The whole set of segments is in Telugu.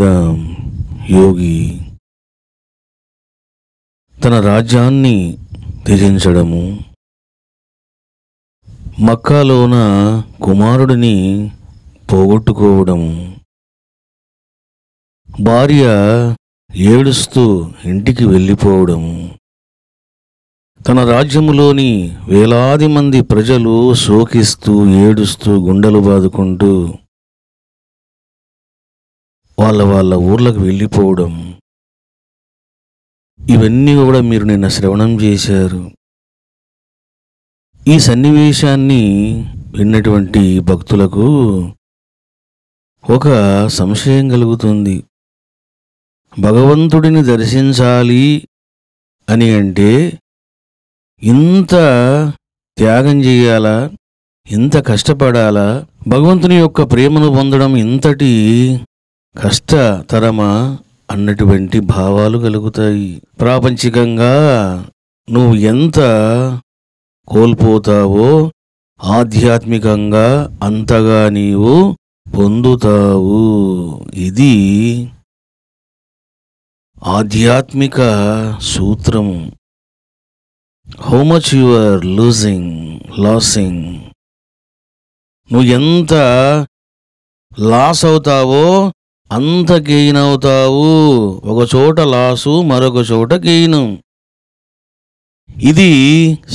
ఆదాం యోగి తన రాజ్యాన్ని త్యజించడము మక్కాలోన కుమారుడిని పోగొట్టుకోవడము భార్య ఏడుస్తూ ఇంటికి వెళ్ళిపోవడము తన రాజ్యములోని వేలాది మంది ప్రజలు శోకిస్తూ ఏడుస్తూ గుండెలు బాదుకుంటూ వాళ్ళ వాళ్ళ ఊర్లకు వెళ్ళిపోవడం ఇవన్నీ కూడా మీరు నిన్న శ్రవణం చేశారు ఈ సన్నివేశాన్ని విన్నటువంటి భక్తులకు ఒక సంశయం కలుగుతుంది భగవంతుడిని దర్శించాలి అని అంటే ఇంత త్యాగం చేయాలా ఇంత కష్టపడాలా భగవంతుని యొక్క ప్రేమను పొందడం ఇంతటి కష్టతరమా అన్నటువంటి భావాలు కలుగుతాయి ప్రాపంచికంగా నువ్వు ఎంత కోల్పోతావో ఆధ్యాత్మికంగా అంతగా నీవు పొందుతావు ఇది ఆధ్యాత్మిక సూత్రము how much your losing losing నువ్వు ఎంత లాస్ అవుతావో అంత గెయిన్ అవుతావు ఒక చోట లాసు మరొక చోట గెయిన్ ఇది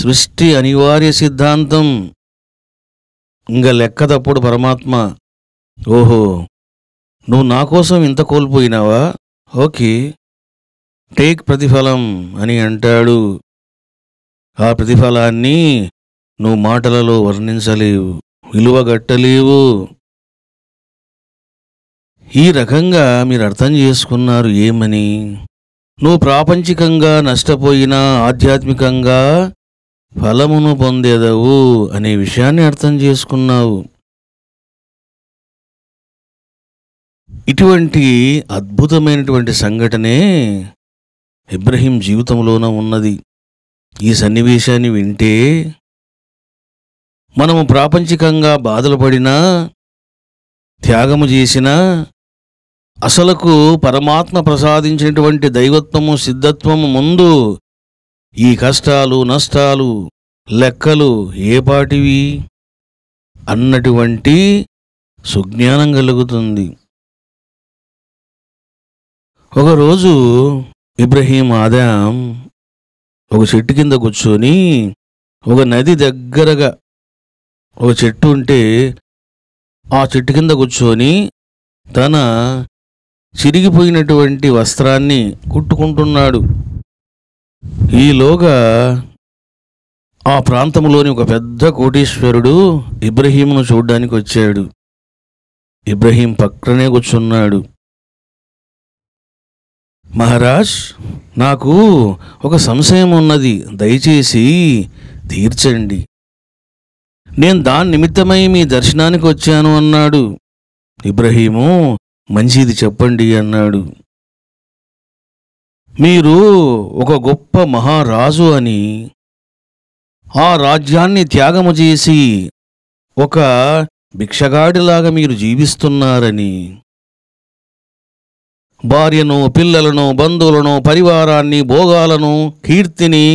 సృష్టి అనివార్య సిద్ధాంతం ఇంకా లెక్క తప్పుడు పరమాత్మ ఓహో నువ్వు నా కోసం ఇంత కోల్పోయినావా ఓకే టేక్ ప్రతిఫలం అని అంటాడు ఆ ప్రతిఫలాన్ని నువ్వు మాటలలో వర్ణించలేవు విలువగట్టలేవు ఈ రకంగా మీరు అర్థం చేసుకున్నారు ఏమని నువ్వు ప్రాపంచికంగా నష్టపోయినా ఆధ్యాత్మికంగా ఫలమును పొందేదవు అనే విషయాన్ని అర్థం చేసుకున్నావు ఇటువంటి అద్భుతమైనటువంటి సంఘటనే ఇబ్రహీం జీవితంలోన ఉన్నది ఈ సన్నివేశాన్ని వింటే మనము ప్రాపంచికంగా బాధలు పడినా త్యాగము చేసినా అసలకు పరమాత్మ ప్రసాదించినటువంటి దైవత్వము సిద్ధత్వము ముందు ఈ కష్టాలు నష్టాలు లెక్కలు ఏపాటివి అన్నటువంటి సుజ్ఞానం కలుగుతుంది ఒకరోజు ఇబ్రహీం ఆదాం ఒక చెట్టు కింద కూర్చొని ఒక నది దగ్గరగా ఒక చెట్టు ఉంటే ఆ చెట్టు కింద కూర్చొని తన చిరిగిపోయినటువంటి వస్త్రాన్ని కుట్టుకుంటున్నాడు ఈలోగా ఆ ప్రాంతంలోని ఒక పెద్ద కోటీశ్వరుడు ఇబ్రహీమును చూడ్డానికి వచ్చాడు ఇబ్రహీం పక్కనే కూర్చున్నాడు మహారాజ్ నాకు ఒక సంశయం ఉన్నది దయచేసి తీర్చండి నేను దాని నిమిత్తమై మీ దర్శనానికి వచ్చాను అన్నాడు ఇబ్రహీము మంచిది చెప్పండి అన్నాడు మీరు ఒక గొప్ప మహారాజు అని ఆ రాజ్యాన్ని త్యాగము చేసి ఒక భిక్షగాడిలాగా మీరు జీవిస్తున్నారని భార్యను పిల్లలను బంధువులను పరివారాన్ని భోగాలను కీర్తిని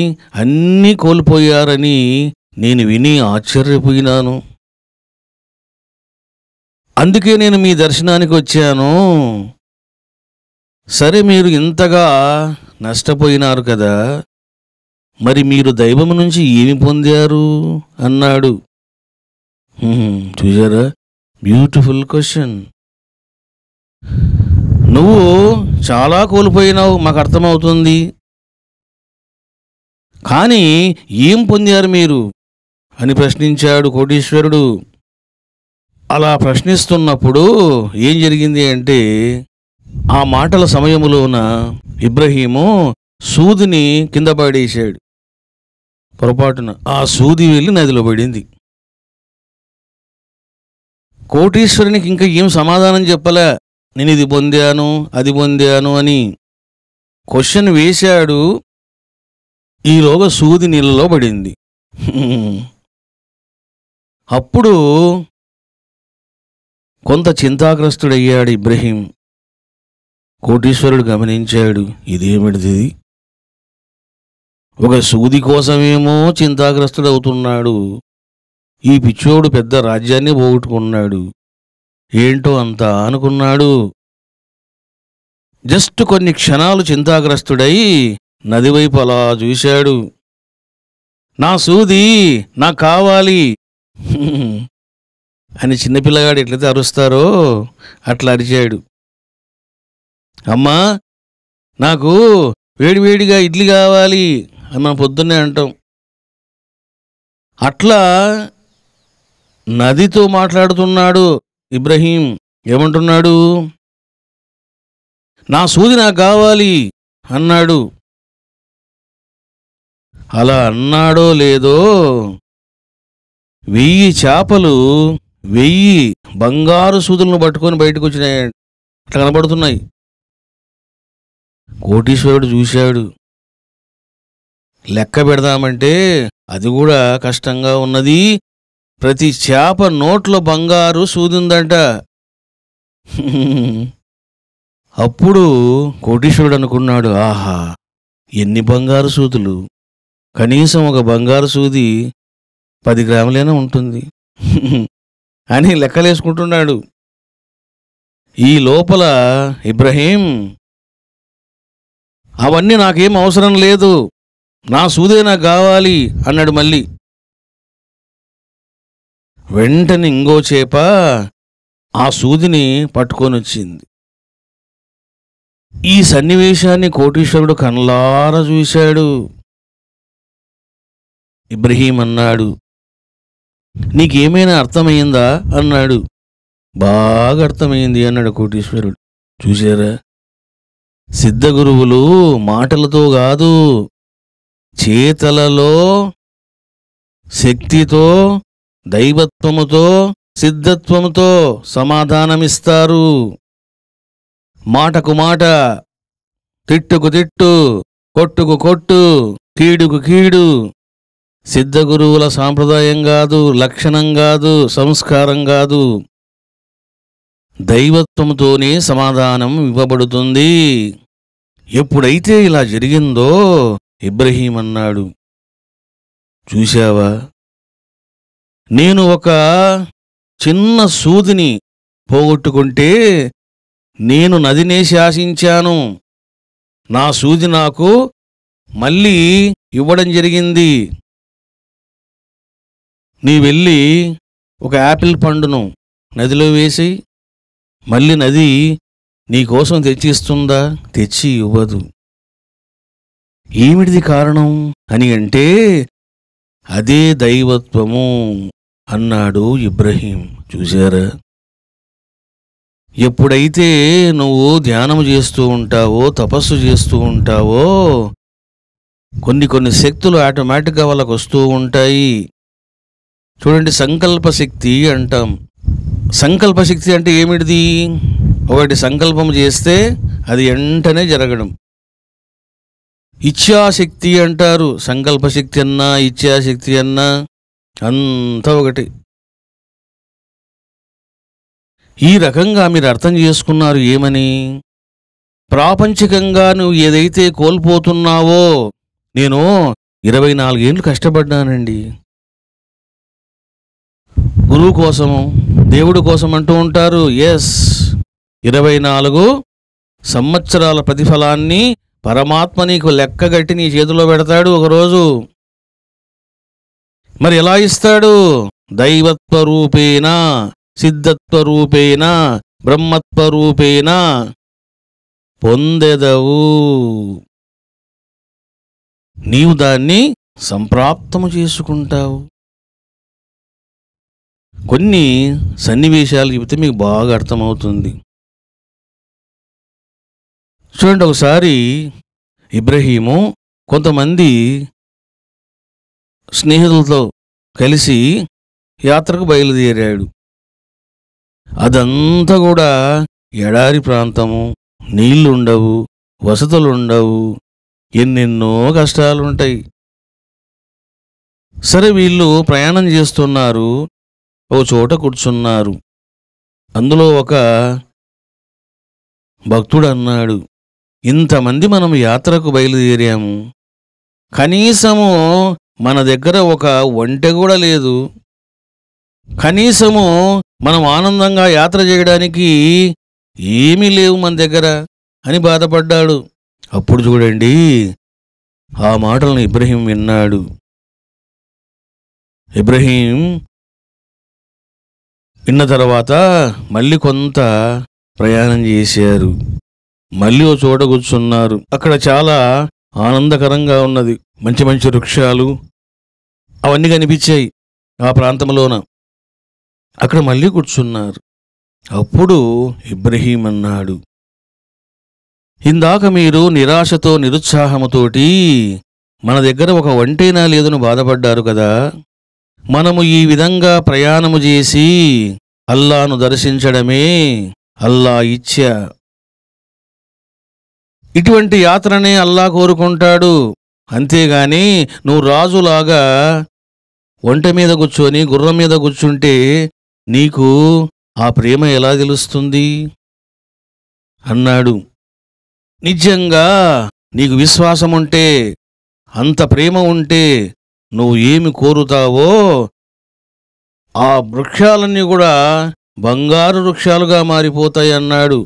అన్నీ కోల్పోయారని నేను విని ఆశ్చర్యపోయినాను అందుకే నేను మీ దర్శనానికి వచ్చాను సరే మీరు ఇంతగా నష్టపోయినారు కదా మరి మీరు దైవము నుంచి ఏమి పొందారు అన్నాడు చూసారా బ్యూటిఫుల్ క్వశ్చన్ నువ్వు చాలా కోల్పోయినావు మాకు అర్థమవుతుంది కానీ ఏం పొందారు మీరు అని ప్రశ్నించాడు కోటీశ్వరుడు అలా ప్రశ్నిస్తున్నప్పుడు ఏం జరిగింది అంటే ఆ మాటల సమయములోన ఇబ్రహీము సూదిని కింద పడేశాడు పొరపాటున ఆ సూది వెళ్ళి నదిలో పడింది కోటీశ్వరునికి ఇంకా ఏం సమాధానం చెప్పలే నేను ఇది పొందాను అది పొందాను అని క్వశ్చన్ వేశాడు ఈలోగా సూది నీళ్ళలో పడింది అప్పుడు కొంత చింతాగ్రస్తుడయ్యాడు ఇబ్రహీం కోటీశ్వరుడు గమనించాడు ఇదేమిటిది ఒక సూది కోసమేమో చింతాగ్రస్తుడవుతున్నాడు ఈ పిచ్చోడు పెద్ద రాజ్యాన్ని పోగొట్టుకున్నాడు ఏంటో అంతా అనుకున్నాడు జస్ట్ కొన్ని క్షణాలు చింతాగ్రస్తుడై నదివైపు అలా చూశాడు నా సూది నాకు కావాలి అని చిన్నపిల్లగాడు ఎట్లయితే అరుస్తారో అట్లా అరిచాడు అమ్మా నాకు వేడివేడిగా ఇడ్లీ కావాలి అని మనం పొద్దున్నే అంటాం అట్లా నదితో మాట్లాడుతున్నాడు ఇబ్రహీం ఏమంటున్నాడు నా సూది నాకు కావాలి అన్నాడు అలా అన్నాడో లేదో వెయ్యి చేపలు వెయ్యి బంగారు సూదులను పట్టుకొని బయటకు వచ్చినాయి అట్లా కనబడుతున్నాయి కోటీశ్వరుడు చూశాడు లెక్క పెడదామంటే అది కూడా కష్టంగా ఉన్నది ప్రతి చేప నోట్లో బంగారు సూదిందంట అప్పుడు కోటీశ్వరుడు అనుకున్నాడు ఆహా ఎన్ని బంగారు సూదులు కనీసం ఒక బంగారు సూది పది గ్రాములైనా ఉంటుంది అని లెక్కలేసుకుంటున్నాడు ఈ లోపల ఇబ్రహీం అవన్నీ నాకేం అవసరం లేదు నా సూదే నాకు కావాలి అన్నాడు మళ్ళీ వెంటనే ఇంగో చేప ఆ సూదిని పట్టుకొని వచ్చింది ఈ సన్నివేశాన్ని కోటీశ్వరుడు కన్లార చూశాడు ఇబ్రహీం అన్నాడు నీకేమైనా అర్థమయ్యిందా అన్నాడు బాగా అర్థమైంది అన్నాడు కోటీశ్వరుడు చూశారా సిద్ధగురువులు మాటలతో కాదు చేతలలో శక్తితో దైవత్వముతో సిద్ధత్వముతో సమాధానమిస్తారు మాటకు మాట తిట్టుకు తిట్టు కొట్టుకు కొట్టు కీడుకు కీడు సిద్ధగురువుల సాంప్రదాయం కాదు లక్షణం కాదు సంస్కారం కాదు దైవత్వంతోనే సమాధానం ఇవ్వబడుతుంది ఎప్పుడైతే ఇలా జరిగిందో ఇబ్రహీం అన్నాడు చూశావా నేను ఒక చిన్న సూదిని పోగొట్టుకుంటే నేను నదినే ఆశించాను నా సూది నాకు మళ్ళీ ఇవ్వడం జరిగింది నీ వెళ్ళి ఒక యాపిల్ పండును నదిలో వేసి మళ్ళీ నది నీ కోసం తెచ్చిస్తుందా తెచ్చి ఇవ్వదు ఏమిటిది కారణం అని అంటే అదే దైవత్వము అన్నాడు ఇబ్రహీం చూశారా ఎప్పుడైతే నువ్వు ధ్యానం చేస్తూ ఉంటావో తపస్సు చేస్తూ ఉంటావో కొన్ని కొన్ని శక్తులు ఆటోమేటిక్గా వాళ్ళకు వస్తూ ఉంటాయి చూడండి సంకల్పశక్తి అంటాం సంకల్పశక్తి అంటే ఏమిటిది ఒకటి సంకల్పం చేస్తే అది వెంటనే జరగడం ఇచ్ఛాశక్తి అంటారు సంకల్పశక్తి అన్నా ఇచ్ఛాశక్తి అన్నా అంతా ఒకటి ఈ రకంగా మీరు అర్థం చేసుకున్నారు ఏమని ప్రాపంచికంగా నువ్వు ఏదైతే కోల్పోతున్నావో నేను ఇరవై నాలుగేళ్ళు కష్టపడ్డానండి గురువు కోసము దేవుడు కోసం అంటూ ఉంటారు ఎస్ ఇరవై నాలుగు సంవత్సరాల ప్రతిఫలాన్ని పరమాత్మ నీకు లెక్కగట్టి నీ చేతిలో పెడతాడు ఒకరోజు మరి ఎలా ఇస్తాడు దైవత్వ రూపేణ సిద్ధత్వ రూపేణ బ్రహ్మత్వ రూపేణ పొందెదవు నీవు దాన్ని సంప్రాప్తము చేసుకుంటావు కొన్ని సన్నివేశాలు చెబితే మీకు బాగా అర్థమవుతుంది చూడండి ఒకసారి ఇబ్రహీము కొంతమంది స్నేహితులతో కలిసి యాత్రకు బయలుదేరాడు అదంతా కూడా ఎడారి ప్రాంతము నీళ్లుండవు వసతులుండవు ఎన్నెన్నో కష్టాలుంటాయి సరే వీళ్ళు ప్రయాణం చేస్తున్నారు ఒక చోట కూర్చున్నారు అందులో ఒక భక్తుడు అన్నాడు ఇంతమంది మనం యాత్రకు బయలుదేరాము కనీసము మన దగ్గర ఒక ఒంటె కూడా లేదు కనీసము మనం ఆనందంగా యాత్ర చేయడానికి ఏమీ లేవు మన దగ్గర అని బాధపడ్డాడు అప్పుడు చూడండి ఆ మాటలను ఇబ్రహీం విన్నాడు ఇబ్రహీం విన్న తర్వాత మళ్ళీ కొంత ప్రయాణం చేశారు మళ్ళీ చోట కూర్చున్నారు అక్కడ చాలా ఆనందకరంగా ఉన్నది మంచి మంచి వృక్షాలు అవన్నీ కనిపించాయి ఆ ప్రాంతంలోన అక్కడ మళ్ళీ కూర్చున్నారు అప్పుడు ఇబ్రహీం అన్నాడు ఇందాక మీరు నిరాశతో నిరుత్సాహముతోటి మన దగ్గర ఒక వంటైనా లేదని బాధపడ్డారు కదా మనము ఈ విధంగా ప్రయాణము చేసి అల్లాను దర్శించడమే అల్లా ఇచ్చ ఇటువంటి యాత్రనే అల్లా కోరుకుంటాడు అంతేగాని నువ్వు రాజులాగా ఒంట మీద కూర్చొని గుర్రం మీద కూర్చుంటే నీకు ఆ ప్రేమ ఎలా తెలుస్తుంది అన్నాడు నిజంగా నీకు విశ్వాసం ఉంటే అంత ప్రేమ ఉంటే నువ్వు ఏమి కోరుతావో ఆ వృక్షాలన్నీ కూడా బంగారు వృక్షాలుగా మారిపోతాయి అన్నాడు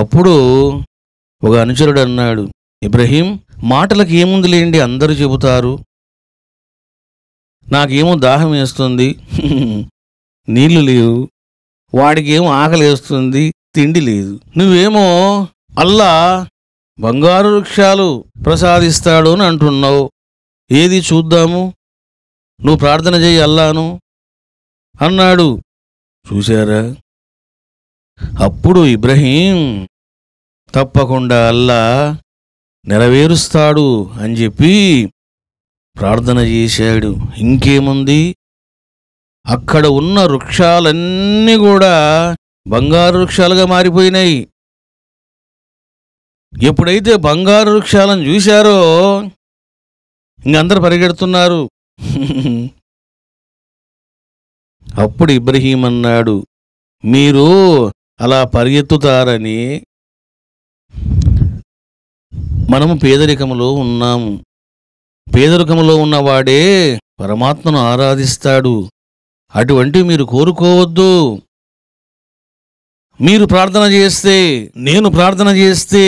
అప్పుడు ఒక అనుచరుడు అన్నాడు ఇబ్రహీం మాటలకు ఏముంది లేండి అందరూ చెబుతారు నాకేమో దాహం వేస్తుంది నీళ్లు లేవు వాడికేమో ఆకలి వేస్తుంది తిండి లేదు నువ్వేమో అల్లా బంగారు వృక్షాలు ప్రసాదిస్తాడు అని అంటున్నావు ఏది చూద్దాము నువ్వు ప్రార్థన చేయి అల్లాను అన్నాడు చూశారా అప్పుడు ఇబ్రహీం తప్పకుండా అల్లా నెరవేరుస్తాడు అని చెప్పి ప్రార్థన చేశాడు ఇంకేముంది అక్కడ ఉన్న వృక్షాలన్నీ కూడా బంగారు వృక్షాలుగా మారిపోయినాయి ఎప్పుడైతే బంగారు వృక్షాలను చూశారో ఇంకందరు పరిగెడుతున్నారు అప్పుడు ఇబ్రహీం అన్నాడు మీరు అలా పరిగెత్తుతారని మనము పేదరికములో ఉన్నాము పేదరికములో ఉన్నవాడే పరమాత్మను ఆరాధిస్తాడు అటువంటివి మీరు కోరుకోవద్దు మీరు ప్రార్థన చేస్తే నేను ప్రార్థన చేస్తే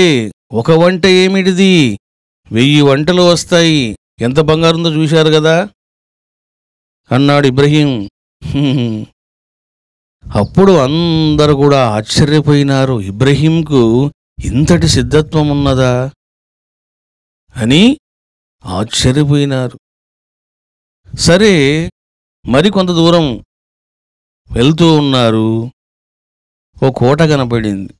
ఒక వంట ఏమిటిది వెయ్యి వంటలు వస్తాయి ఎంత బంగారుందో చూశారు కదా అన్నాడు ఇబ్రహీం అప్పుడు అందరూ కూడా ఆశ్చర్యపోయినారు ఇబ్రహీంకు ఇంతటి సిద్ధత్వం ఉన్నదా అని ఆశ్చర్యపోయినారు సరే మరి కొంత దూరం వెళ్తూ ఉన్నారు ఓ కోట కనపడింది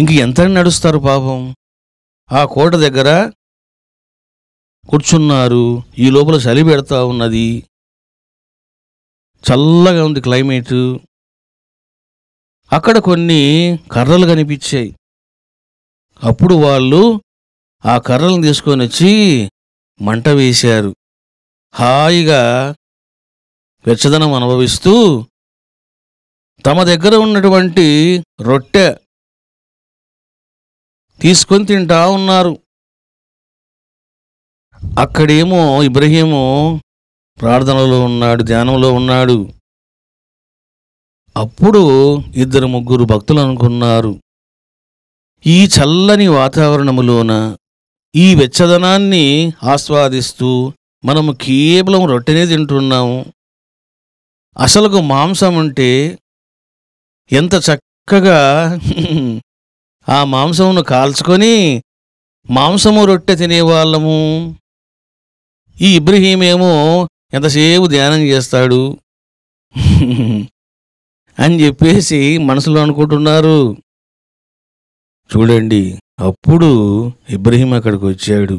ఇంక ఎంత నడుస్తారు పాపం ఆ కోట దగ్గర కూర్చున్నారు ఈ లోపల చలి పెడతా ఉన్నది చల్లగా ఉంది క్లైమేట్ అక్కడ కొన్ని కర్రలు కనిపించాయి అప్పుడు వాళ్ళు ఆ కర్రలను తీసుకొని వచ్చి మంట వేశారు హాయిగా వెచ్చదనం అనుభవిస్తూ తమ దగ్గర ఉన్నటువంటి రొట్టె తీసుకొని తింటా ఉన్నారు అక్కడేమో ఇబ్రహీము ప్రార్థనలో ఉన్నాడు ధ్యానంలో ఉన్నాడు అప్పుడు ఇద్దరు ముగ్గురు భక్తులు అనుకున్నారు ఈ చల్లని వాతావరణములోన ఈ వెచ్చదనాన్ని ఆస్వాదిస్తూ మనము కేవలం రొట్టెనే తింటున్నాము అసలుకు మాంసం అంటే ఎంత చక్కగా ఆ మాంసమును కాల్చుకొని మాంసము రొట్టె తినేవాళ్ళము ఈ ఇబ్రహీమేమో ఎంతసేపు ధ్యానం చేస్తాడు అని చెప్పేసి మనసులో అనుకుంటున్నారు చూడండి అప్పుడు ఇబ్రహీం అక్కడికి వచ్చాడు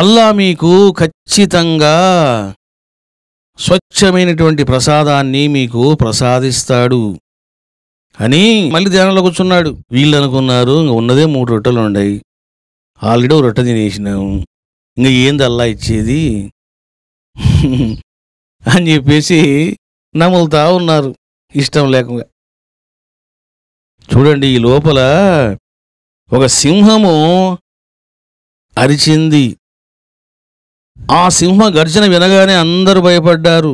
అల్లా మీకు ఖచ్చితంగా స్వచ్ఛమైనటువంటి ప్రసాదాన్ని మీకు ప్రసాదిస్తాడు అని మళ్ళీ ధ్యానంలో కూర్చున్నాడు వీళ్ళు అనుకున్నారు ఉన్నదే మూడు రొట్టెలు ఉన్నాయి ఆల్రెడీ రొట్టె తినేసినాము ఇంకా ఏంది అల్లా ఇచ్చేది అని చెప్పేసి నములుతా ఉన్నారు ఇష్టం లేకుండా చూడండి ఈ లోపల ఒక సింహము అరిచింది ఆ సింహ గర్జన వినగానే అందరూ భయపడ్డారు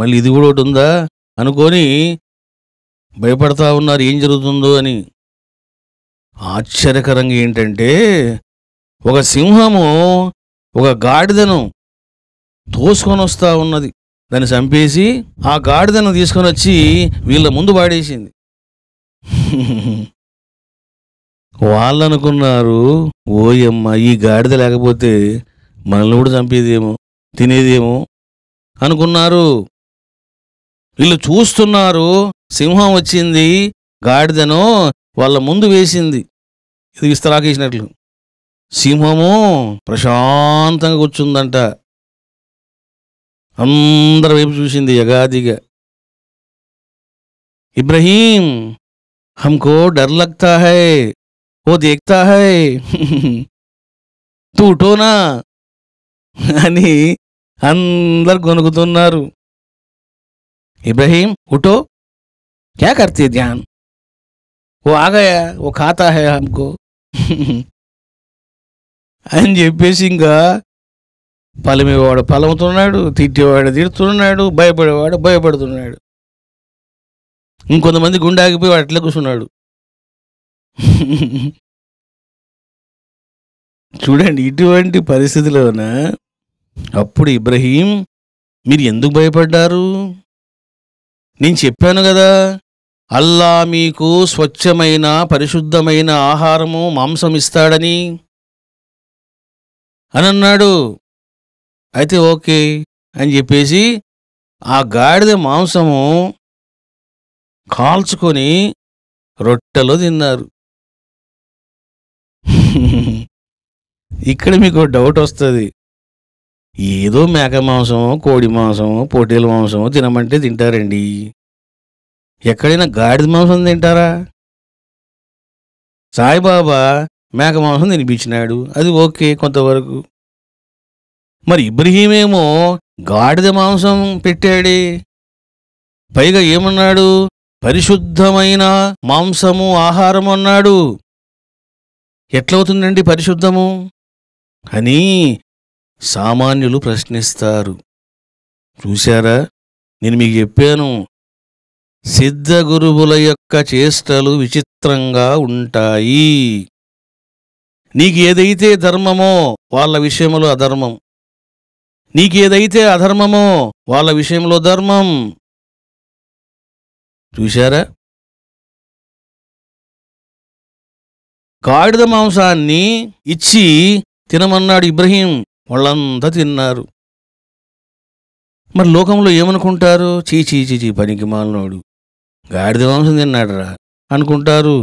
మళ్ళీ ఇది కూడా ఒకటి ఉందా అనుకొని భయపడతా ఉన్నారు ఏం జరుగుతుందో అని ఆశ్చర్యకరంగా ఏంటంటే ఒక సింహము ఒక గాడిదను తోసుకొని వస్తా ఉన్నది దాన్ని చంపేసి ఆ గాడిదను తీసుకొని వచ్చి వీళ్ళ ముందు పాడేసింది వాళ్ళు అనుకున్నారు ఓయమ్మ ఈ గాడిద లేకపోతే మనల్ని కూడా చంపేదేమో తినేదేమో అనుకున్నారు వీళ్ళు చూస్తున్నారు సింహం వచ్చింది గాడిదను వాళ్ళ ముందు వేసింది ఇది విస్తరాకేసినట్లు సింహము ప్రశాంతంగా కూర్చుందంట అందరి వైపు చూసింది యగాదిగా ఇబ్రహీం హంకో డర్ లగ్తా హై ఓ దేక్తా హై తూటోనా అని అందరు కొనుగుతున్నారు ఇబ్రహీం ఉటో క్యా ధ్యాన్ ఓ ఆగయా ఓ ఖాతా హై హంకో అని చెప్పేసి ఇంకా పలమివాడు పలముతున్నాడు తిట్టేవాడు తిడుతున్నాడు భయపడేవాడు భయపడుతున్నాడు ఇంకొంతమంది గుండాకిపోయి వాడు అట్లా కూర్చున్నాడు చూడండి ఇటువంటి పరిస్థితిలోన అప్పుడు ఇబ్రహీం మీరు ఎందుకు భయపడ్డారు నేను చెప్పాను కదా అల్లా మీకు స్వచ్ఛమైన పరిశుద్ధమైన ఆహారము మాంసం ఇస్తాడని అని అన్నాడు అయితే ఓకే అని చెప్పేసి ఆ గాడిద మాంసము కాల్చుకొని రొట్టెలో తిన్నారు ఇక్కడ మీకు డౌట్ వస్తుంది ఏదో మేక మాంసమో కోడి మాంసమో పోటీల మాంసమో తినమంటే తింటారండి ఎక్కడైనా గాడిద మాంసం తింటారా సాయిబాబా మేఘమాంసం తినిపించినాడు అది ఓకే కొంతవరకు మరి ఇబ్రహీమేమో గాడిద మాంసం పెట్టాడే పైగా ఏమన్నాడు పరిశుద్ధమైన మాంసము ఆహారం అన్నాడు ఎట్లవుతుందండి పరిశుద్ధము అని సామాన్యులు ప్రశ్నిస్తారు చూశారా నేను మీకు చెప్పాను సిద్ధ గురువుల యొక్క చేష్టలు విచిత్రంగా ఉంటాయి నీకు ఏదైతే ధర్మమో వాళ్ళ విషయంలో అధర్మం నీకేదైతే అధర్మమో వాళ్ళ విషయంలో ధర్మం చూశారా గాడిద మాంసాన్ని ఇచ్చి తినమన్నాడు ఇబ్రహీం వాళ్ళంతా తిన్నారు మరి లోకంలో ఏమనుకుంటారు చీ చీ పనికి మాలినోడు గాడిద మాంసం రా అనుకుంటారు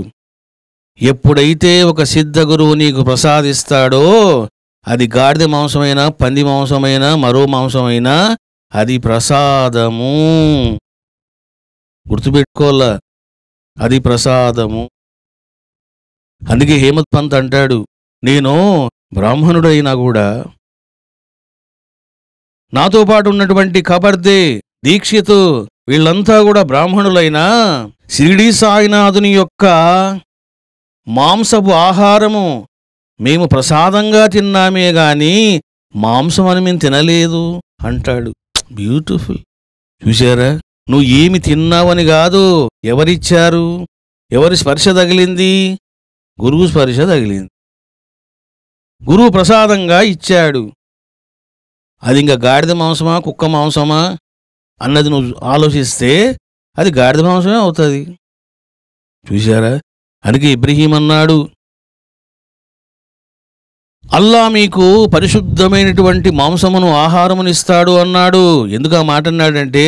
ఎప్పుడైతే ఒక సిద్ధ గురువు నీకు ప్రసాదిస్తాడో అది గాడిద మాంసమైనా పంది మాంసమైనా మరో మాంసమైనా అది ప్రసాదము గుర్తుపెట్టుకోవాల అది ప్రసాదము అందుకే హేమత్ పంత్ అంటాడు నేను బ్రాహ్మణుడైనా కూడా నాతో పాటు ఉన్నటువంటి కబర్దే దీక్షితు వీళ్ళంతా కూడా బ్రాహ్మణులైనా శిరిడీ సాయినాథుని యొక్క మాంసపు ఆహారము మేము ప్రసాదంగా తిన్నామే గాని మాంసం అని మేము తినలేదు అంటాడు బ్యూటిఫుల్ చూసారా నువ్వు ఏమి తిన్నావని కాదు ఎవరిచ్చారు ఎవరి స్పర్శ తగిలింది గురువు స్పర్శ తగిలింది గురువు ప్రసాదంగా ఇచ్చాడు అది ఇంకా గాడిద మాంసమా కుక్క మాంసమా అన్నది నువ్వు ఆలోచిస్తే అది గాడిద మాంసమే అవుతుంది చూసారా అందుకే ఇబ్రహీం అన్నాడు అల్లా మీకు పరిశుద్ధమైనటువంటి మాంసమును ఆహారమునిస్తాడు అన్నాడు ఎందుకు ఆ మాట అన్నాడంటే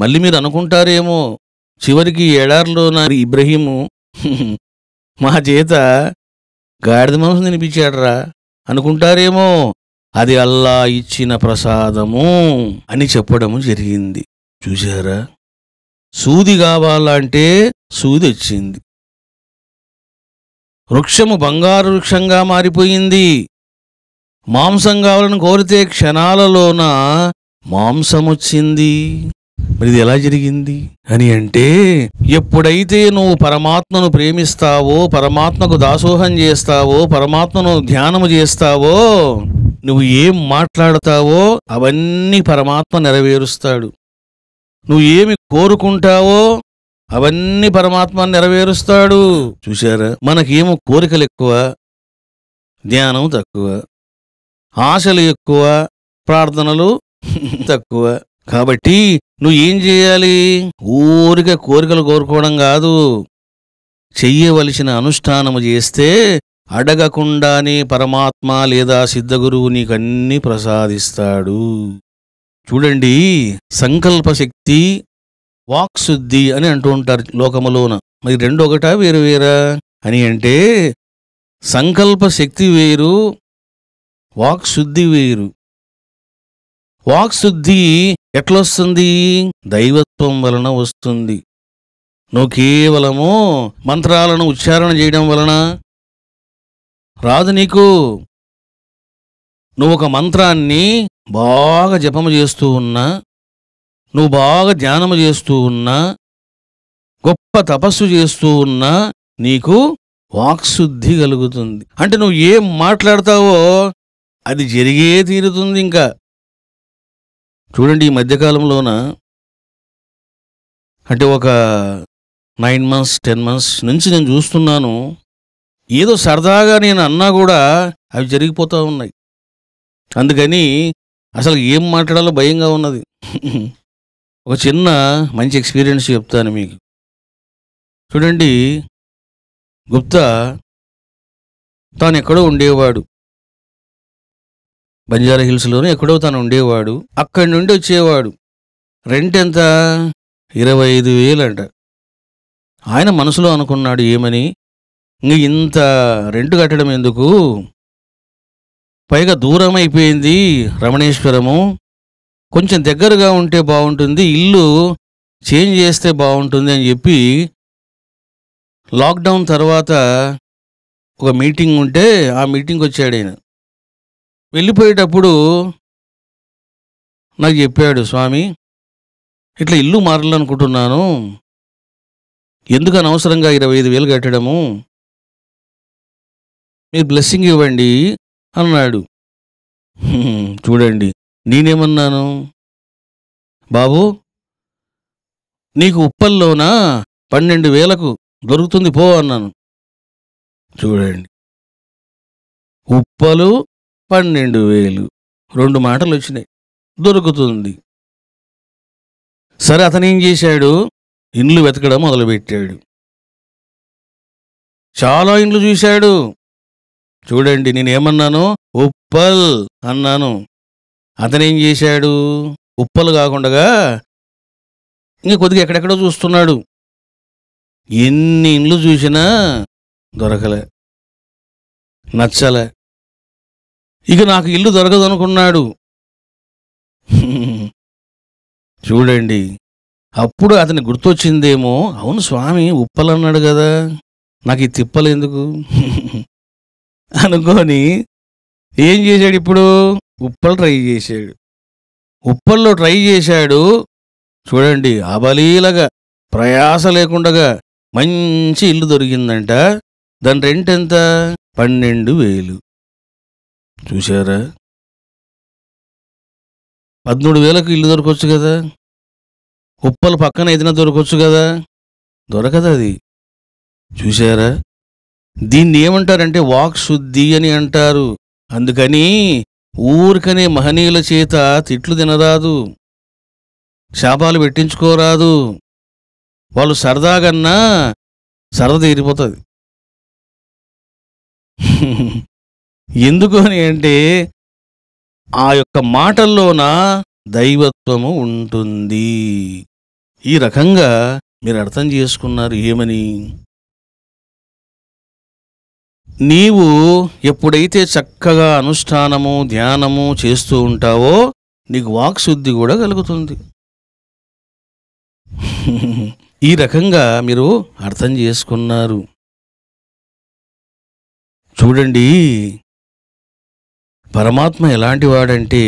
మళ్ళీ మీరు అనుకుంటారేమో చివరికి ఏడార్లో నా ఇబ్రహీము మా చేత గాడిద మాంసం తినిపించాడరా అనుకుంటారేమో అది అల్లా ఇచ్చిన ప్రసాదము అని చెప్పడము జరిగింది చూశారా సూది కావాలంటే సూది వచ్చింది వృక్షము బంగారు వృక్షంగా మారిపోయింది మాంసం కావాలని కోరితే క్షణాలలోన మాంసమొచ్చింది మరి ఇది ఎలా జరిగింది అని అంటే ఎప్పుడైతే నువ్వు పరమాత్మను ప్రేమిస్తావో పరమాత్మకు దాసోహం చేస్తావో పరమాత్మను ధ్యానము చేస్తావో నువ్వు ఏం మాట్లాడతావో అవన్నీ పరమాత్మ నెరవేరుస్తాడు నువ్వు ఏమి కోరుకుంటావో అవన్నీ పరమాత్మ నెరవేరుస్తాడు చూశారా మనకేమో కోరికలు ఎక్కువ ధ్యానం తక్కువ ఆశలు ఎక్కువ ప్రార్థనలు తక్కువ కాబట్టి నువ్వు ఏం చేయాలి ఊరిక కోరికలు కోరుకోవడం కాదు చెయ్యవలసిన అనుష్ఠానము చేస్తే అడగకుండానే పరమాత్మ లేదా సిద్ధగురువు నీకన్నీ ప్రసాదిస్తాడు చూడండి సంకల్పశక్తి వాక్శుద్ధి అని అంటూ ఉంటారు లోకములోన మరి రెండు ఒకటా వేరు వేరా అని అంటే సంకల్ప శక్తి వేరు వాక్శుద్ధి వేరు వాక్శుద్ధి ఎట్లొస్తుంది దైవత్వం వలన వస్తుంది నువ్వు కేవలము మంత్రాలను ఉచ్చారణ చేయడం వలన రాదు నీకు నువ్వు ఒక మంత్రాన్ని బాగా జపము చేస్తూ ఉన్నా నువ్వు బాగా ధ్యానం చేస్తూ ఉన్నా గొప్ప తపస్సు చేస్తూ ఉన్నా నీకు వాక్శుద్ధి కలుగుతుంది అంటే నువ్వు ఏం మాట్లాడతావో అది జరిగే తీరుతుంది ఇంకా చూడండి ఈ మధ్యకాలంలోన అంటే ఒక నైన్ మంత్స్ టెన్ మంత్స్ నుంచి నేను చూస్తున్నాను ఏదో సరదాగా నేను అన్నా కూడా అవి జరిగిపోతూ ఉన్నాయి అందుకని అసలు ఏం మాట్లాడాలో భయంగా ఉన్నది ఒక చిన్న మంచి ఎక్స్పీరియన్స్ చెప్తాను మీకు చూడండి గుప్తా తాను ఎక్కడో ఉండేవాడు బంజారా హిల్స్లోనే ఎక్కడో తాను ఉండేవాడు అక్కడి నుండి వచ్చేవాడు రెంట్ ఎంత ఇరవై ఐదు వేలంట ఆయన మనసులో అనుకున్నాడు ఏమని ఇంక ఇంత రెంట్ కట్టడం ఎందుకు పైగా దూరం అయిపోయింది రమణేశ్వరము కొంచెం దగ్గరగా ఉంటే బాగుంటుంది ఇల్లు చేంజ్ చేస్తే బాగుంటుంది అని చెప్పి లాక్డౌన్ తర్వాత ఒక మీటింగ్ ఉంటే ఆ మీటింగ్కి వచ్చాడు ఆయన వెళ్ళిపోయేటప్పుడు నాకు చెప్పాడు స్వామి ఇట్లా ఇల్లు మారాలనుకుంటున్నాను ఎందుకు అనవసరంగా ఇరవై ఐదు వేలు కట్టడము మీరు బ్లెస్సింగ్ ఇవ్వండి అన్నాడు చూడండి నేనేమన్నాను బాబు నీకు ఉప్పల్లోన పన్నెండు వేలకు దొరుకుతుంది పో అన్నాను చూడండి ఉప్పలు పన్నెండు వేలు రెండు మాటలు వచ్చినాయి దొరుకుతుంది సరే అతనేం చేశాడు ఇండ్లు వెతకడం మొదలుపెట్టాడు చాలా ఇండ్లు చూశాడు చూడండి నేనేమన్నాను ఉప్పల్ అన్నాను అతనేం చేశాడు ఉప్పలు కాకుండా ఇంక కొద్దిగా ఎక్కడెక్కడో చూస్తున్నాడు ఎన్ని ఇండ్లు చూసినా దొరకలే నచ్చలే ఇక నాకు ఇల్లు దొరకదు అనుకున్నాడు చూడండి అప్పుడు అతని గుర్తొచ్చిందేమో అవును స్వామి ఉప్పలన్నాడు కదా నాకు ఈ తిప్పలేందుకు అనుకోని ఏం చేశాడు ఇప్పుడు ఉప్పలు ట్రై చేశాడు ఉప్పల్లో ట్రై చేశాడు చూడండి అబలీలగా ప్రయాస లేకుండగా మంచి ఇల్లు దొరికిందంట దాని రెంట్ ఎంత పన్నెండు వేలు చూశారా పదమూడు వేలకు ఇల్లు దొరకవచ్చు కదా ఉప్పలు పక్కన ఏదైనా దొరకవచ్చు కదా దొరకదు అది చూశారా దీన్ని ఏమంటారంటే వాక్ శుద్ధి అని అంటారు అందుకని ఊరికనే మహనీయుల చేత తిట్లు తినరాదు శాపాలు పెట్టించుకోరాదు వాళ్ళు సరదాగన్నా సరదా తీరిపోతుంది ఎందుకు అని అంటే ఆ యొక్క మాటల్లోన దైవత్వము ఉంటుంది ఈ రకంగా మీరు అర్థం చేసుకున్నారు ఏమని నీవు ఎప్పుడైతే చక్కగా అనుష్ఠానము ధ్యానము చేస్తూ ఉంటావో నీకు వాక్శుద్ధి కూడా కలుగుతుంది ఈ రకంగా మీరు అర్థం చేసుకున్నారు చూడండి పరమాత్మ ఎలాంటి వాడంటే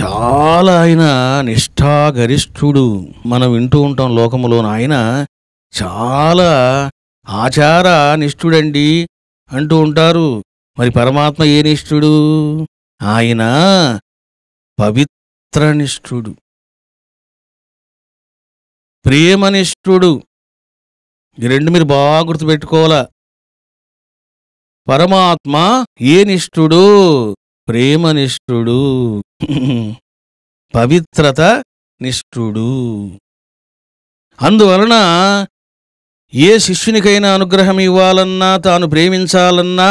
చాలా ఆయన నిష్ఠాగరిష్ఠుడు మనం వింటూ ఉంటాం లోకములోన ఆయన చాలా ఆచార నిష్ఠుడండి అంటూ ఉంటారు మరి పరమాత్మ ఏ నిష్ఠుడు ఆయన పవిత్రనిష్ఠుడు ప్రేమనిష్ఠుడు ఈ రెండు మీరు బాగా గుర్తుపెట్టుకోవాలా పరమాత్మ ఏ నిష్ఠుడు ప్రేమనిష్ఠుడు పవిత్రత నిష్ఠుడు అందువలన ఏ శిష్యునికైనా అనుగ్రహం ఇవ్వాలన్నా తాను ప్రేమించాలన్నా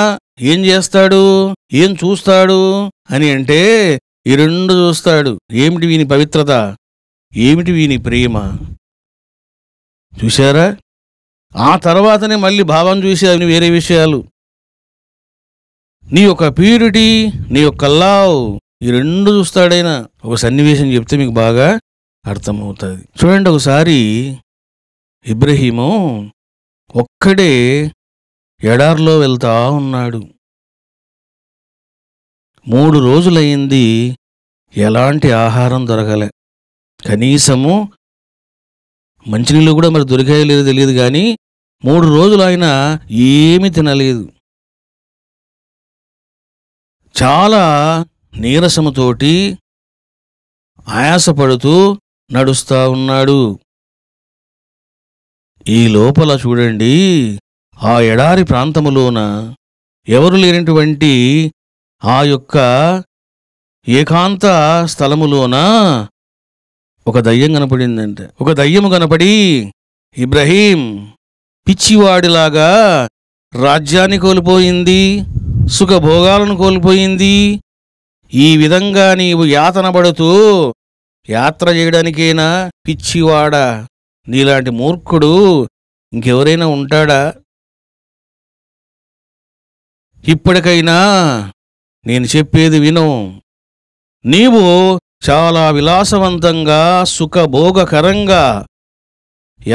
ఏం చేస్తాడు ఏం చూస్తాడు అని అంటే ఈ రెండు చూస్తాడు ఏమిటి వీని పవిత్రత ఏమిటి వీని ప్రేమ చూశారా ఆ తర్వాతనే మళ్ళీ భావం చూసి అవి వేరే విషయాలు నీ యొక్క ప్యూరిటీ నీ యొక్క లావ్ ఈ రెండు చూస్తాడైనా ఒక సన్నివేశం చెప్తే మీకు బాగా అర్థమవుతుంది చూడండి ఒకసారి ఇబ్రహీము ఒక్కడే ఎడార్లో వెళ్తా ఉన్నాడు మూడు రోజులయ్యింది ఎలాంటి ఆహారం దొరకలే కనీసము మంచినీళ్ళు కూడా మరి దొరికాయో లేదో తెలియదు కానీ మూడు రోజులు ఆయన ఏమీ తినలేదు చాలా నీరసముతోటి ఆయాసపడుతూ నడుస్తూ ఉన్నాడు ఈ లోపల చూడండి ఆ ఎడారి ప్రాంతములోన ఎవరు లేనటువంటి ఆ యొక్క ఏకాంత స్థలములోన ఒక దయ్యం కనపడిందంటే ఒక దయ్యము కనపడి ఇబ్రహీం పిచ్చివాడిలాగా రాజ్యాన్ని కోల్పోయింది సుఖభోగాలను కోల్పోయింది ఈ విధంగా నీవు యాతనబడుతూ యాత్ర చేయడానికైనా పిచ్చివాడ నీలాంటి మూర్ఖుడు ఇంకెవరైనా ఉంటాడా ఇప్పటికైనా నేను చెప్పేది విను నీవు చాలా విలాసవంతంగా సుఖభోగకరంగా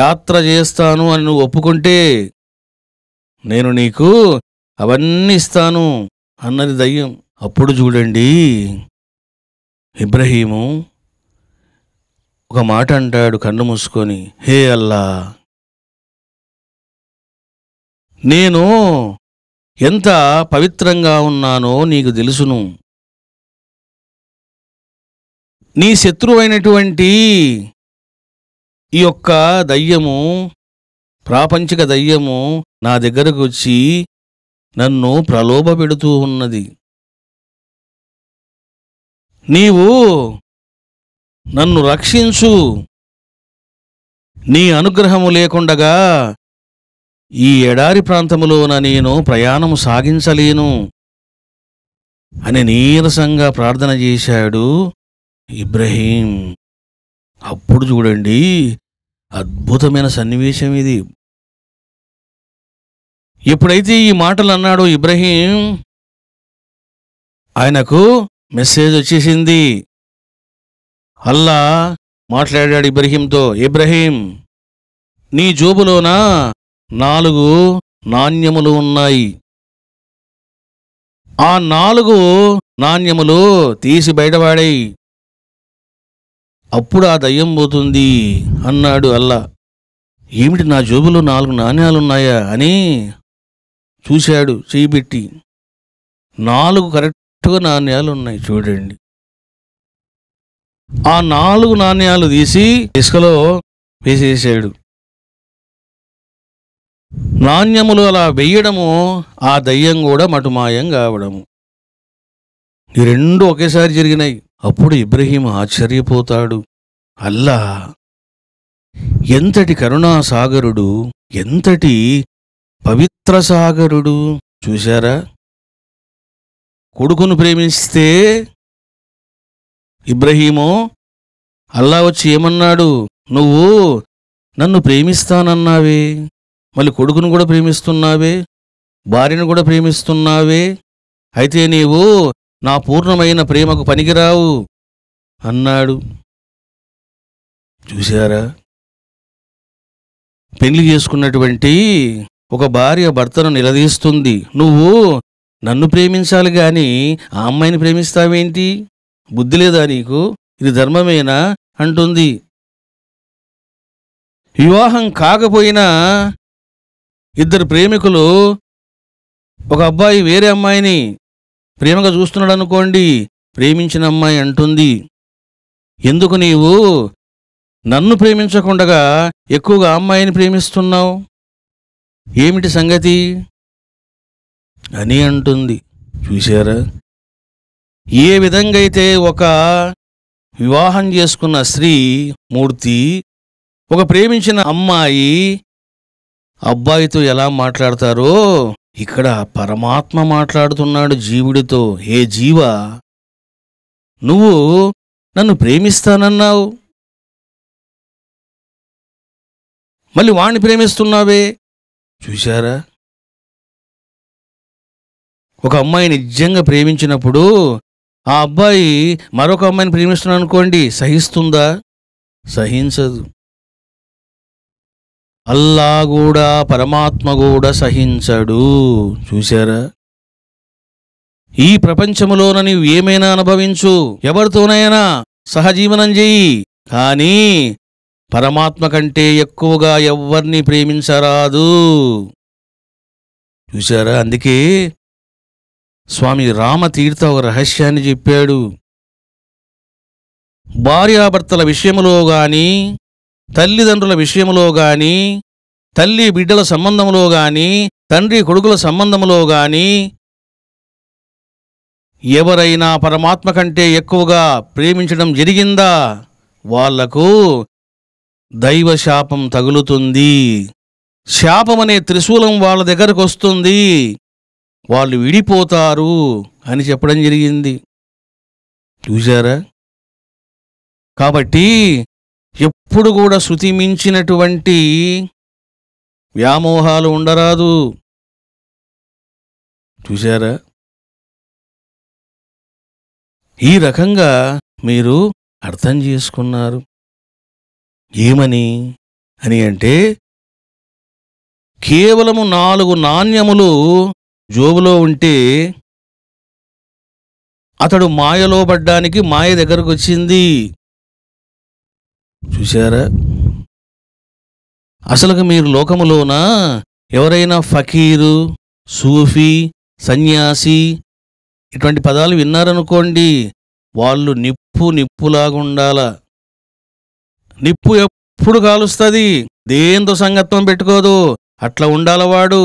యాత్ర చేస్తాను అని నువ్వు ఒప్పుకుంటే నేను నీకు అవన్నీ ఇస్తాను అన్నది దయ్యం అప్పుడు చూడండి ఇబ్రహీము ఒక మాట అంటాడు కన్ను మూసుకొని హే అల్లా నేను ఎంత పవిత్రంగా ఉన్నానో నీకు తెలుసును నీ శత్రువైనటువంటి ఈ యొక్క దయ్యము ప్రాపంచిక దయ్యము నా దగ్గరకు వచ్చి నన్ను ప్రలోభ పెడుతూ ఉన్నది నీవు నన్ను రక్షించు నీ అనుగ్రహము లేకుండగా ఈ ఎడారి ప్రాంతములోన నేను ప్రయాణము సాగించలేను అని నీరసంగా ప్రార్థన చేశాడు ఇబ్రహీం అప్పుడు చూడండి అద్భుతమైన సన్నివేశం ఇది ఎప్పుడైతే ఈ మాటలు అన్నాడు ఇబ్రహీం ఆయనకు మెసేజ్ వచ్చేసింది అల్లా మాట్లాడాడు ఇబ్రహీంతో ఇబ్రహీం నీ జోబులోన నాలుగు నాణ్యములు ఉన్నాయి ఆ నాలుగు నాణ్యములు తీసి బయటవాడై అప్పుడు ఆ దయ్యం పోతుంది అన్నాడు అల్లా ఏమిటి నా జోబులో నాలుగు నాణ్యాలున్నాయా అని చూశాడు చేయిబెట్టి నాలుగు కరెక్ట్గా నాణ్యాలు ఉన్నాయి చూడండి ఆ నాలుగు నాణ్యాలు తీసి ఇసుకలో వేసేసాడు నాణ్యములు అలా వెయ్యడము ఆ దయ్యం కూడా మటుమాయం కావడము ఈ రెండు ఒకేసారి జరిగినాయి అప్పుడు ఇబ్రహీం ఆశ్చర్యపోతాడు అల్లా ఎంతటి కరుణాసాగరుడు ఎంతటి పవిత్ర సాగరుడు చూశారా కొడుకును ప్రేమిస్తే ఇబ్రహీము అల్లా వచ్చి ఏమన్నాడు నువ్వు నన్ను ప్రేమిస్తానన్నావే మళ్ళీ కొడుకును కూడా ప్రేమిస్తున్నావే భార్యను కూడా ప్రేమిస్తున్నావే అయితే నీవు నా పూర్ణమైన ప్రేమకు పనికిరావు అన్నాడు చూశారా పెళ్లి చేసుకున్నటువంటి ఒక భార్య భర్తను నిలదీస్తుంది నువ్వు నన్ను ప్రేమించాలి కానీ ఆ అమ్మాయిని ప్రేమిస్తావేంటి బుద్ధి లేదా నీకు ఇది ధర్మమేనా అంటుంది వివాహం కాకపోయినా ఇద్దరు ప్రేమికులు ఒక అబ్బాయి వేరే అమ్మాయిని ప్రేమగా చూస్తున్నాడు అనుకోండి ప్రేమించిన అమ్మాయి అంటుంది ఎందుకు నీవు నన్ను ప్రేమించకుండగా ఎక్కువగా అమ్మాయిని ప్రేమిస్తున్నావు ఏమిటి సంగతి అని అంటుంది చూశారా ఏ విధంగా అయితే ఒక వివాహం చేసుకున్న స్త్రీ మూర్తి ఒక ప్రేమించిన అమ్మాయి అబ్బాయితో ఎలా మాట్లాడతారో ఇక్కడ పరమాత్మ మాట్లాడుతున్నాడు జీవుడితో ఏ జీవ నువ్వు నన్ను ప్రేమిస్తానన్నావు మళ్ళీ వాణ్ణి ప్రేమిస్తున్నావే చూశారా ఒక అమ్మాయి నిజంగా ప్రేమించినప్పుడు ఆ అబ్బాయి మరొక అమ్మాయిని ప్రేమిస్తున్నాను అనుకోండి సహిస్తుందా సహించదు అల్లా కూడా పరమాత్మ కూడా సహించడు చూశారా ఈ ప్రపంచములోన నీవు ఏమైనా అనుభవించు ఎవరితోనైనా సహజీవనం చెయ్యి కానీ పరమాత్మ కంటే ఎక్కువగా ఎవ్వర్ని ప్రేమించరాదు చూశారా అందుకే స్వామి రామతీర్థ ఒక రహస్యాన్ని చెప్పాడు భార్యాభర్తల విషయంలో గాని తల్లిదండ్రుల విషయంలో గాని తల్లి బిడ్డల సంబంధంలో గాని తండ్రి కొడుకుల సంబంధంలో గాని ఎవరైనా పరమాత్మ కంటే ఎక్కువగా ప్రేమించడం జరిగిందా వాళ్లకు దైవశాపం తగులుతుంది శాపమనే త్రిశూలం వాళ్ళ దగ్గరకు వస్తుంది వాళ్ళు విడిపోతారు అని చెప్పడం జరిగింది చూశారా కాబట్టి ఎప్పుడు కూడా శృతి మించినటువంటి వ్యామోహాలు ఉండరాదు చూశారా ఈ రకంగా మీరు అర్థం చేసుకున్నారు ఏమని అని అంటే కేవలము నాలుగు నాణ్యములు జోబులో ఉంటే అతడు మాయలో పడ్డానికి మాయ దగ్గరకు వచ్చింది చూశారా అసలుకి మీరు లోకములోన ఎవరైనా ఫకీరు సూఫీ సన్యాసి ఇటువంటి పదాలు విన్నారనుకోండి వాళ్ళు నిప్పు నిప్పులాగుండాల నిప్పు ఎప్పుడు కాలుస్తుంది దేంతో సంగత్వం పెట్టుకోదు అట్లా ఉండాలవాడు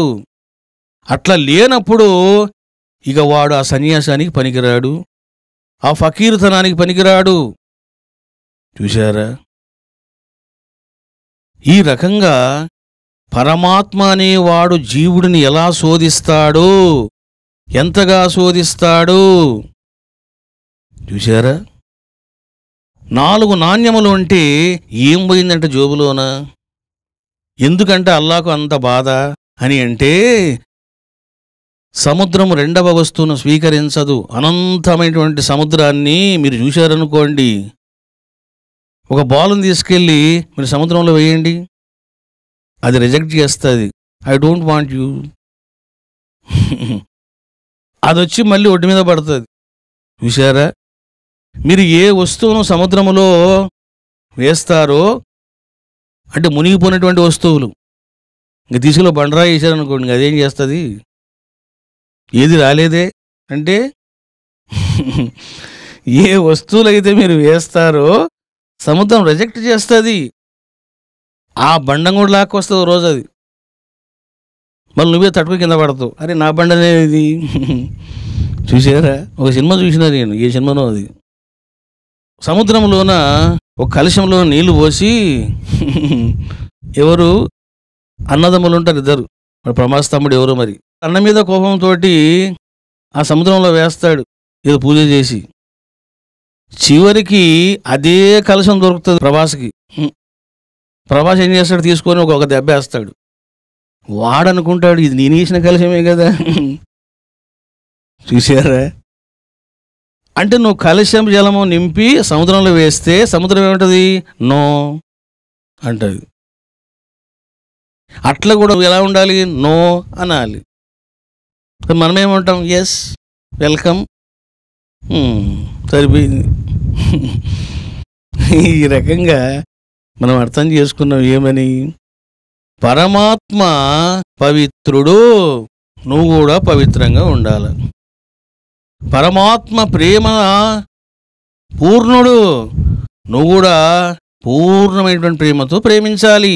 అట్లా లేనప్పుడు ఇక వాడు ఆ సన్యాసానికి పనికిరాడు ఆ ఫకీర్తనానికి పనికిరాడు చూశారా ఈ రకంగా పరమాత్మ అనేవాడు జీవుడిని ఎలా శోధిస్తాడు ఎంతగా శోధిస్తాడు చూశారా నాలుగు నాణ్యములు ఉంటే ఏం పోయిందంటే జోబులోనా ఎందుకంటే అల్లాకు అంత బాధ అని అంటే సముద్రము రెండవ వస్తువును స్వీకరించదు అనంతమైనటువంటి సముద్రాన్ని మీరు చూశారనుకోండి ఒక బాల్ని తీసుకెళ్ళి మీరు సముద్రంలో వేయండి అది రిజెక్ట్ చేస్తుంది ఐ డోంట్ వాంట్ యూ అది వచ్చి మళ్ళీ ఒడ్డు మీద పడుతుంది చూసారా మీరు ఏ వస్తువును సముద్రములో వేస్తారో అంటే మునిగిపోయినటువంటి వస్తువులు ఇంక తీసుకెళ్ళి బండరాయి వేసారనుకోండి అదేం చేస్తుంది ఏది రాలేదే అంటే ఏ వస్తువులైతే మీరు వేస్తారో సముద్రం రిజెక్ట్ చేస్తుంది ఆ బండం కూడా లాక్కొస్తుంది రోజు అది మళ్ళీ నువ్వే తట్టుకు కింద పడతావు అరే నా బండనే ఇది చూసారా ఒక సినిమా చూసినా నేను ఏ సినిమానో అది సముద్రంలోన ఒక కలుషంలో నీళ్లు పోసి ఎవరు అన్నదమ్ములు ఉంటారు ఇద్దరు మరి ప్రమాస్ తమ్ముడు ఎవరు మరి అన్న మీద కోపంతో ఆ సముద్రంలో వేస్తాడు ఏదో పూజ చేసి చివరికి అదే కలశం దొరుకుతుంది ప్రభాస్కి ప్రభాస్ ఏం చేస్తాడు తీసుకొని ఒక దెబ్బ వేస్తాడు వాడనుకుంటాడు ఇది నేను వేసిన కలశమే కదా చూసారా అంటే నువ్వు కలశం జలము నింపి సముద్రంలో వేస్తే సముద్రం ఏముంటుంది నో అంటది అట్లా కూడా ఎలా ఉండాలి నో అనాలి మనం ఏమంటాం ఎస్ వెల్కమ్ సరిపోయింది ఈ రకంగా మనం అర్థం చేసుకున్నాం ఏమని పరమాత్మ పవిత్రుడు నువ్వు కూడా పవిత్రంగా ఉండాలి పరమాత్మ ప్రేమ పూర్ణుడు నువ్వు కూడా పూర్ణమైనటువంటి ప్రేమతో ప్రేమించాలి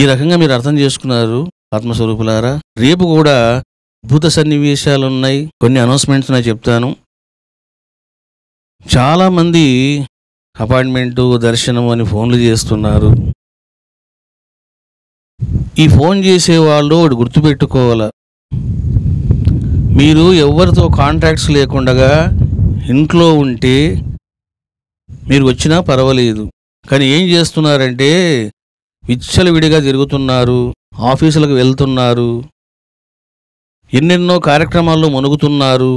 ఈ రకంగా మీరు అర్థం చేసుకున్నారు ఆత్మస్వరూపులారా రేపు కూడా భూత సన్నివేశాలు ఉన్నాయి కొన్ని అనౌన్స్మెంట్స్ నేను చెప్తాను చాలామంది అపాయింట్మెంటు దర్శనం అని ఫోన్లు చేస్తున్నారు ఈ ఫోన్ చేసేవాళ్ళు ఒకటి గుర్తుపెట్టుకోవాల మీరు ఎవరితో కాంట్రాక్ట్స్ లేకుండా ఇంట్లో ఉంటే మీరు వచ్చినా పర్వాలేదు కానీ ఏం చేస్తున్నారంటే విచ్చలవిడిగా తిరుగుతున్నారు ఆఫీసులకు వెళ్తున్నారు ఎన్నెన్నో కార్యక్రమాల్లో మునుగుతున్నారు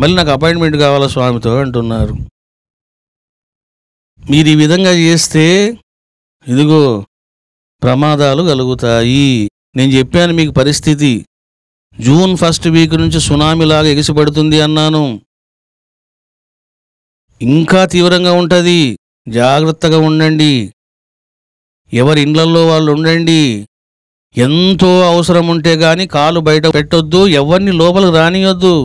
మళ్ళీ నాకు అపాయింట్మెంట్ కావాలా స్వామితో అంటున్నారు మీరు ఈ విధంగా చేస్తే ఇదిగో ప్రమాదాలు కలుగుతాయి నేను చెప్పాను మీకు పరిస్థితి జూన్ ఫస్ట్ వీక్ నుంచి సునామీలాగా ఎగిసిపడుతుంది అన్నాను ఇంకా తీవ్రంగా ఉంటుంది జాగ్రత్తగా ఉండండి ఎవరి ఇండ్లల్లో వాళ్ళు ఉండండి ఎంతో అవసరం ఉంటే గాని కాలు బయట పెట్టొద్దు ఎవరిని లోపలికి రానియొద్దు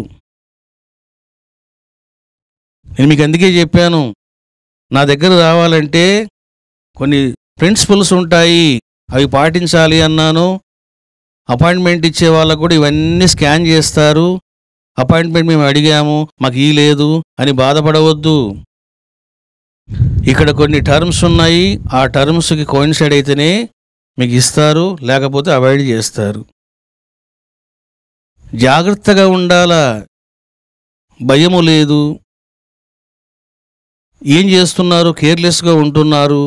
నేను మీకు అందుకే చెప్పాను నా దగ్గర రావాలంటే కొన్ని ప్రిన్సిపల్స్ ఉంటాయి అవి పాటించాలి అన్నాను అపాయింట్మెంట్ ఇచ్చే వాళ్ళకు కూడా ఇవన్నీ స్కాన్ చేస్తారు అపాయింట్మెంట్ మేము అడిగాము మాకు ఈ లేదు అని బాధపడవద్దు ఇక్కడ కొన్ని టర్మ్స్ ఉన్నాయి ఆ టర్మ్స్కి కోయిన్సైడ్ అయితేనే మీకు ఇస్తారు లేకపోతే అవాయిడ్ చేస్తారు జాగ్రత్తగా ఉండాల భయము లేదు ఏం చేస్తున్నారు కేర్లెస్గా ఉంటున్నారు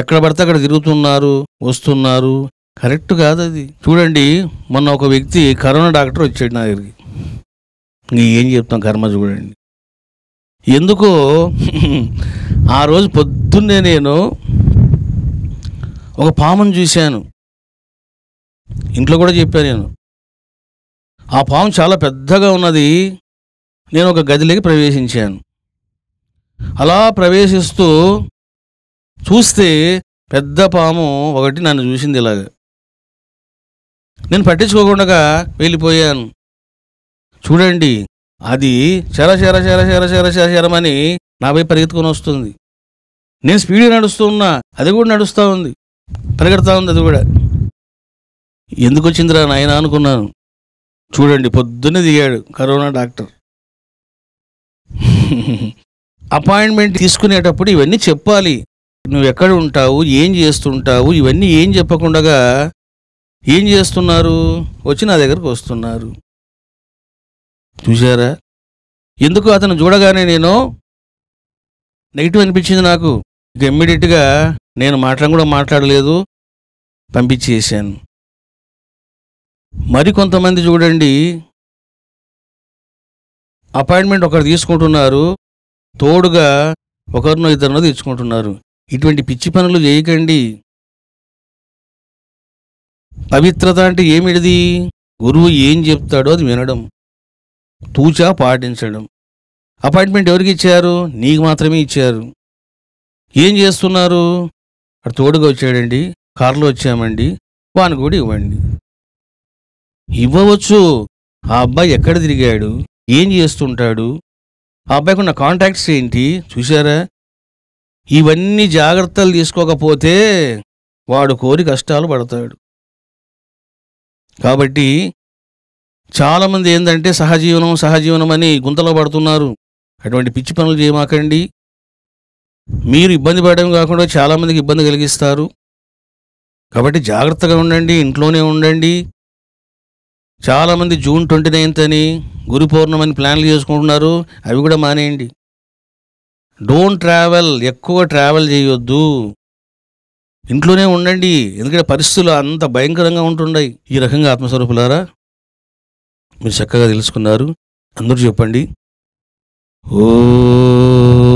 ఎక్కడ పడితే అక్కడ తిరుగుతున్నారు వస్తున్నారు కరెక్ట్ కాదు అది చూడండి మొన్న ఒక వ్యక్తి కరోనా డాక్టర్ వచ్చాడు నా దగ్గరికి నీ ఏం చెప్తాం కర్మ చూడండి ఎందుకో ఆ రోజు పొద్దున్నే నేను ఒక పామును చూశాను ఇంట్లో కూడా చెప్పాను నేను ఆ పాము చాలా పెద్దగా ఉన్నది నేను ఒక గదిలోకి ప్రవేశించాను అలా ప్రవేశిస్తూ చూస్తే పెద్ద పాము ఒకటి నన్ను చూసింది ఇలాగ నేను పట్టించుకోకుండా వెళ్ళిపోయాను చూడండి అది చెర చెర చెర చెర చెర చెర చెరమని నాపై పరిగెత్తుకొని వస్తుంది నేను స్పీడ్ నడుస్తూ ఉన్నా అది కూడా నడుస్తూ ఉంది పరిగెడతా ఉంది అది కూడా ఎందుకు వచ్చిందిరా నాయన అనుకున్నాను చూడండి పొద్దున్నే దిగాడు కరోనా డాక్టర్ అపాయింట్మెంట్ తీసుకునేటప్పుడు ఇవన్నీ చెప్పాలి నువ్వు ఎక్కడ ఉంటావు ఏం చేస్తుంటావు ఇవన్నీ ఏం చెప్పకుండా ఏం చేస్తున్నారు వచ్చి నా దగ్గరకు వస్తున్నారు చూశారా ఎందుకు అతను చూడగానే నేను నెగిటివ్ అనిపించింది నాకు ఇక ఇమ్మీడియట్గా నేను మాట్లాడ కూడా మాట్లాడలేదు పంపించేసాను మరికొంతమంది చూడండి అపాయింట్మెంట్ ఒకరు తీసుకుంటున్నారు తోడుగా ఒకరినో ఇద్దరినో తెచ్చుకుంటున్నారు ఇటువంటి పిచ్చి పనులు చేయకండి పవిత్రత అంటే ఏమిటిది గురువు ఏం చెప్తాడో అది వినడం తూచా పాటించడం అపాయింట్మెంట్ ఎవరికి ఇచ్చారు నీకు మాత్రమే ఇచ్చారు ఏం చేస్తున్నారు అక్కడ తోడుగా వచ్చాడండి కారులో వచ్చామండి వాని కూడా ఇవ్వండి ఇవ్వవచ్చు ఆ అబ్బాయి ఎక్కడ తిరిగాడు ఏం చేస్తుంటాడు ఆ అబ్బాయికి ఉన్న కాంటాక్ట్స్ ఏంటి చూశారా ఇవన్నీ జాగ్రత్తలు తీసుకోకపోతే వాడు కోరి కష్టాలు పడతాడు కాబట్టి చాలామంది ఏంటంటే సహజీవనం సహజీవనం అని గుంతలో పడుతున్నారు అటువంటి పిచ్చి పనులు చేయమాకండి మీరు ఇబ్బంది పడడం కాకుండా చాలామందికి ఇబ్బంది కలిగిస్తారు కాబట్టి జాగ్రత్తగా ఉండండి ఇంట్లోనే ఉండండి చాలామంది జూన్ ట్వంటీ నైన్త్ అని గురు పౌర్ణమని ప్లాన్లు చేసుకుంటున్నారు అవి కూడా మానేయండి డోంట్ ట్రావెల్ ఎక్కువ ట్రావెల్ చేయొద్దు ఇంట్లోనే ఉండండి ఎందుకంటే పరిస్థితులు అంత భయంకరంగా ఉంటున్నాయి ఈ రకంగా ఆత్మస్వరూపులారా మీరు చక్కగా తెలుసుకున్నారు అందరూ చెప్పండి ఓ